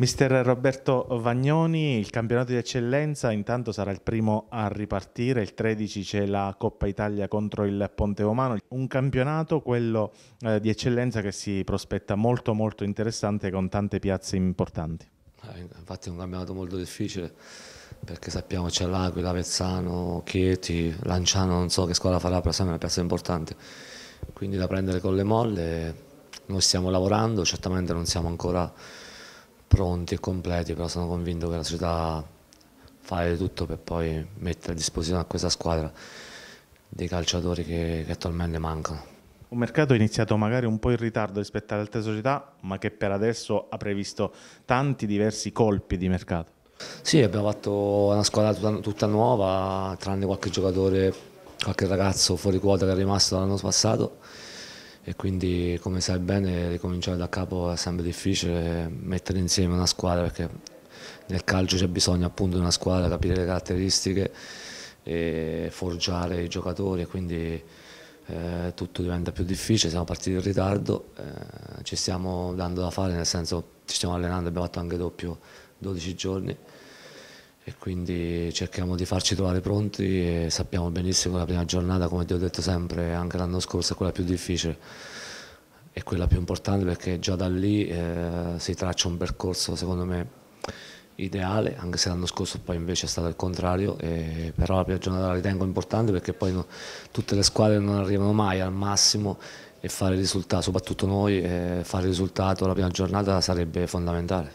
Mister Roberto Vagnoni, il campionato di eccellenza intanto sarà il primo a ripartire, il 13 c'è la Coppa Italia contro il Ponte Romano, un campionato, quello eh, di eccellenza che si prospetta molto molto interessante con tante piazze importanti. Eh, infatti è un campionato molto difficile perché sappiamo c'è l'Aquila, Pezzano, Chieti, Lanciano, non so che squadra farà, però è una piazza importante, quindi da prendere con le molle, noi stiamo lavorando, certamente non siamo ancora pronti e completi, però sono convinto che la società farà di tutto per poi mettere a disposizione a questa squadra dei calciatori che, che attualmente mancano. Un mercato iniziato magari un po' in ritardo rispetto alle altre società, ma che per adesso ha previsto tanti diversi colpi di mercato. Sì, abbiamo fatto una squadra tutta, tutta nuova, tranne qualche giocatore, qualche ragazzo fuori quota che è rimasto l'anno passato e quindi come sai bene ricominciare da capo è sempre difficile mettere insieme una squadra perché nel calcio c'è bisogno appunto di una squadra, capire le caratteristiche e forgiare i giocatori e quindi eh, tutto diventa più difficile, siamo partiti in ritardo, eh, ci stiamo dando da fare nel senso ci stiamo allenando, abbiamo fatto anche doppio 12 giorni e quindi cerchiamo di farci trovare pronti e sappiamo benissimo che la prima giornata, come ti ho detto sempre, anche l'anno scorso è quella più difficile è quella più importante perché già da lì eh, si traccia un percorso secondo me ideale, anche se l'anno scorso poi invece è stato il contrario, e, però la prima giornata la ritengo importante perché poi no, tutte le squadre non arrivano mai al massimo e fare risultato, soprattutto noi, eh, fare risultato la prima giornata sarebbe fondamentale.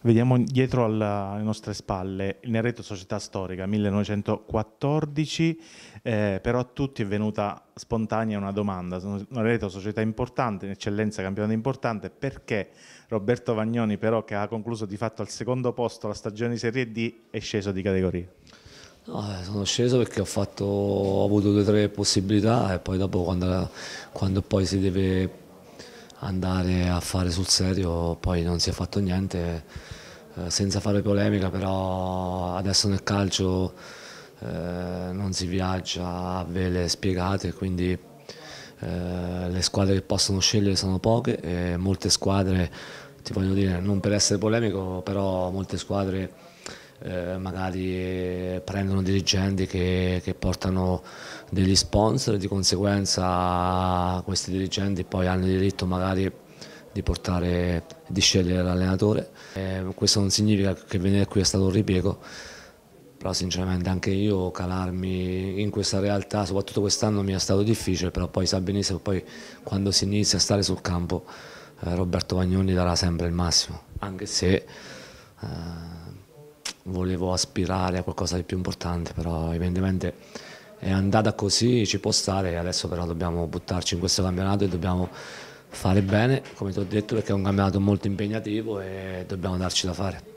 Vediamo dietro alla, alle nostre spalle il Nereto Società Storica 1914, eh, però a tutti è venuta spontanea una domanda, Nereto Società importante, in eccellenza campionato importante, perché Roberto Vagnoni però che ha concluso di fatto al secondo posto la stagione di Serie D è sceso di categoria? No, eh, sono sceso perché ho, fatto, ho avuto due o tre possibilità e poi dopo quando, quando poi si deve andare a fare sul serio, poi non si è fatto niente, eh, senza fare polemica, però adesso nel calcio eh, non si viaggia a vele spiegate, quindi eh, le squadre che possono scegliere sono poche e molte squadre, ti voglio dire, non per essere polemico, però molte squadre eh, magari eh, prendono dirigenti che, che, portano degli sponsor e di conseguenza questi dirigenti poi hanno il diritto magari di portare, di scegliere l'allenatore. Eh, questo non significa che venire qui è stato un ripiego, però sinceramente anche io calarmi in questa realtà, soprattutto quest'anno mi è stato difficile, però poi sa benissimo, poi quando si inizia a stare sul campo eh, Roberto Vagnoni darà sempre il massimo, anche se eh, volevo aspirare a qualcosa di più importante, però evidentemente è andata così, ci può stare, adesso però dobbiamo buttarci in questo campionato e dobbiamo fare bene, come ti ho detto, perché è un campionato molto impegnativo e dobbiamo darci da fare.